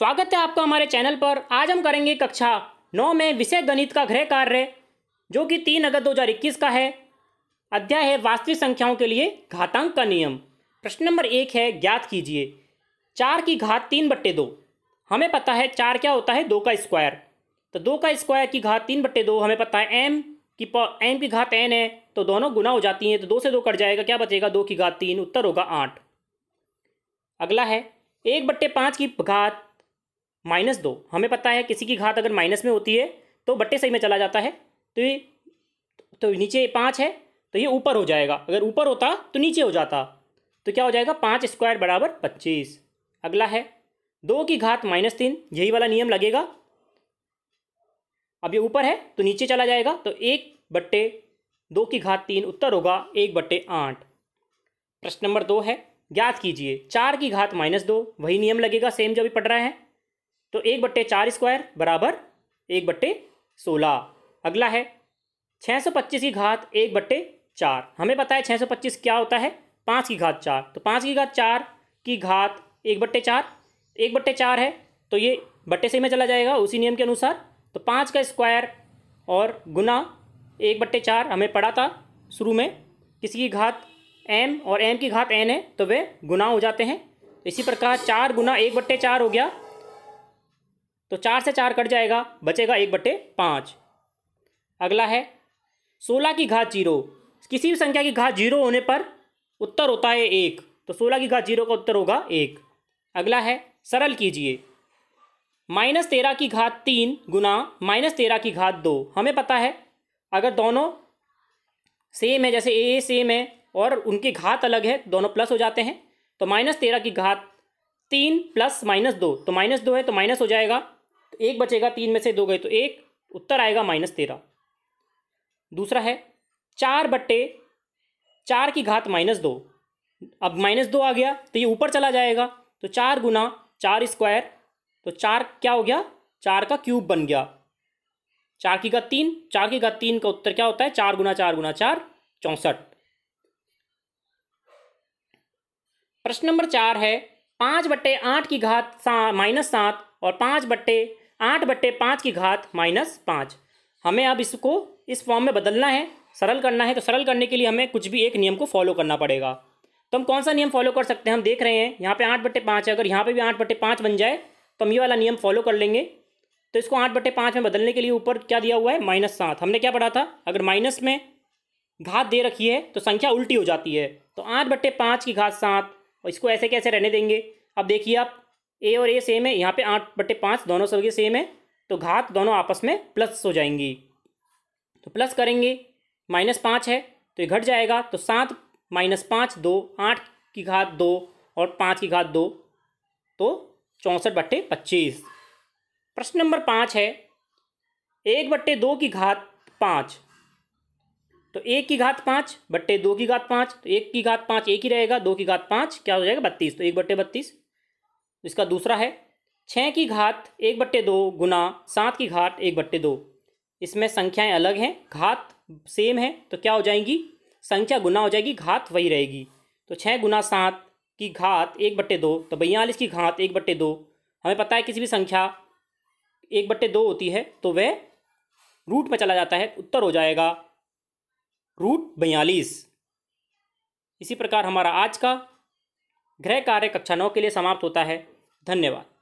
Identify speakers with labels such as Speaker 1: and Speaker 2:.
Speaker 1: स्वागत है आपका हमारे चैनल पर आज हम करेंगे कक्षा नौ में विषय गणित का गृह कार्य जो कि तीन अगस्त 2021 का है अध्याय है वास्तविक संख्याओं के लिए घातांक का नियम प्रश्न नंबर एक है ज्ञात कीजिए चार की घात तीन बट्टे दो हमें पता है चार क्या होता है दो का स्क्वायर तो दो का स्क्वायर की घात तीन बट्टे दो हमें पता है एम की एम की घात एन है तो दोनों गुना हो जाती हैं तो दो से दो कट जाएगा क्या बचेगा दो की घात तीन उत्तर होगा आठ अगला है एक बट्टे पाँच की घात माइनस दो हमें पता है किसी की घात अगर माइनस में होती है तो बट्टे सही में चला जाता है तो ये तो नीचे पाँच है तो ये ऊपर हो जाएगा अगर ऊपर होता तो नीचे हो जाता तो क्या हो जाएगा पाँच स्क्वायर बराबर पच्चीस अगला है दो की घात माइनस तीन यही वाला नियम लगेगा अब ये ऊपर है तो नीचे चला जाएगा तो एक बट्टे दो की घात तीन उत्तर होगा एक बट्टे आठ प्रश्न नंबर दो है ज्ञात कीजिए चार की घात माइनस दो वही नियम लगेगा सेम जो अभी पढ़ रहा है तो एक बट्टे चार स्क्वायर बराबर एक बट्टे सोलह अगला है छः सौ पच्चीस की घात एक बट्टे चार हमें पता है छः सौ पच्चीस क्या होता है पाँच की घात चार तो पाँच की घात चार की घात एक बट्टे चार एक बट्टे चार है तो ये बट्टे से में चला जाएगा उसी नियम के अनुसार तो पाँच का स्क्वायर और गुना एक बट्टे चार हमें पढ़ा था शुरू में किसी की घात एम और एम की घात एन है तो वे गुना हो जाते हैं इसी प्रकार चार गुना एक बट्टे चार हो गया तो चार से चार कट जाएगा बचेगा एक बट्टे पाँच अगला है सोलह की घात जीरो किसी भी संख्या की घात जीरो होने पर उत्तर होता है एक तो सोलह की घात जीरो का उत्तर होगा एक अगला है सरल कीजिए माइनस तेरह की घात तीन गुना माइनस तेरह की घात दो हमें पता है अगर दोनों सेम है जैसे ए सेम है और उनके घात अलग है दोनों प्लस हो जाते हैं तो माइनस तेरह की घात तीन प्लस माइनस दो तो माइनस दो है तो माइनस हो जाएगा तो एक बचेगा तीन में से दो गए तो एक उत्तर आएगा माइनस तेरह दूसरा है चार बट्टे चार की घात माइनस दो अब माइनस दो आ गया तो ये ऊपर चला जाएगा तो चार गुना चार स्क्वायर तो चार क्या हो गया चार का क्यूब बन गया चार की घात तीन चार की घात तीन का उत्तर क्या होता है चार गुना चार गुना चार चौंसठ प्रश्न नंबर चार है पाँच बट्टे आठ की घात सा माइनस सात और पाँच बट्टे आठ बट्टे पाँच की घात माइनस पाँच हमें अब इसको इस फॉर्म में बदलना है सरल करना है तो सरल करने के लिए हमें कुछ भी एक नियम को फॉलो करना पड़ेगा तो हम कौन सा नियम फॉलो कर सकते हैं हम देख रहे हैं यहाँ पे आठ बट्टे पाँच है अगर यहाँ पे भी आठ बट्टे पाँच बन जाए तो हम ये वाला नियम फॉलो कर लेंगे तो इसको आठ बट्टे पाँच में बदलने के लिए ऊपर क्या दिया हुआ है माइनस सात हमने क्या पढ़ा था अगर माइनस में घात दे रखी है तो संख्या उल्टी हो जाती है तो आठ बट्टे पाँच की घात सात और इसको ऐसे कैसे रहने देंगे अब देखिए आप ए और ए सेम है यहाँ पे आठ बटे पाँच दोनों सबके सेम है तो घात दोनों आपस में प्लस हो जाएंगी तो प्लस करेंगे माइनस पाँच है तो ये घट जाएगा तो सात माइनस पाँच दो आठ की घात दो और पाँच की घात दो तो चौंसठ बट्टे पच्चीस प्रश्न नंबर पाँच है एक बट्टे दो की घात पाँच तो एक की घात पाँच बट्टे दो की घात पाँच तो एक की घात पाँच एक ही रहेगा दो की घात पाँच क्या हो जाएगा बत्तीस तो एक बट्टे बत्तीस तो इसका दूसरा है छः की घात एक बट्टे दो गुना सात की घात एक बट्टे दो इसमें संख्याएं अलग हैं घात सेम है तो क्या हो जाएंगी संख्या गुना हो जाएगी घात वही रहेगी तो छः गुना सात की घात एक बट्टे दो तो बयालीस की घात एक बट्टे दो हमें पता है किसी भी संख्या एक बट्टे दो होती है तो वह रूट में चला जाता है उत्तर हो जाएगा रूट बयालीस इसी प्रकार हमारा आज का गृह कार्य कक्षा नौ के लिए समाप्त होता है धन्यवाद